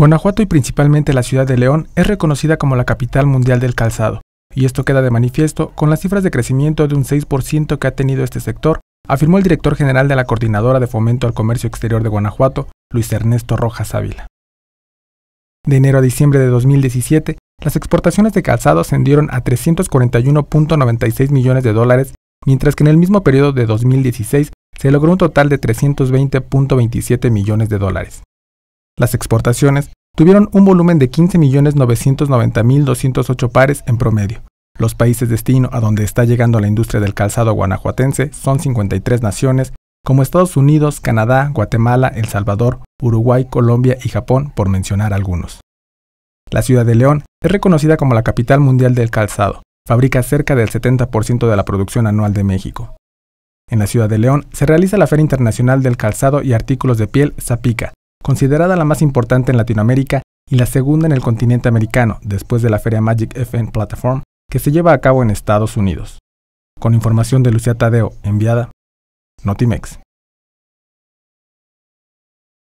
Guanajuato y principalmente la ciudad de León es reconocida como la capital mundial del calzado, y esto queda de manifiesto con las cifras de crecimiento de un 6% que ha tenido este sector, afirmó el director general de la Coordinadora de Fomento al Comercio Exterior de Guanajuato, Luis Ernesto Rojas Ávila. De enero a diciembre de 2017, las exportaciones de calzado ascendieron a 341.96 millones de dólares, mientras que en el mismo periodo de 2016 se logró un total de 320.27 millones de dólares. Las exportaciones tuvieron un volumen de 15.990.208 pares en promedio. Los países destino a donde está llegando la industria del calzado guanajuatense son 53 naciones, como Estados Unidos, Canadá, Guatemala, El Salvador, Uruguay, Colombia y Japón, por mencionar algunos. La ciudad de León es reconocida como la capital mundial del calzado. Fabrica cerca del 70% de la producción anual de México. En la ciudad de León se realiza la Feria Internacional del Calzado y Artículos de Piel Zapica, Considerada la más importante en Latinoamérica y la segunda en el continente americano, después de la feria Magic FN Platform, que se lleva a cabo en Estados Unidos. Con información de Lucía Tadeo, enviada Notimex.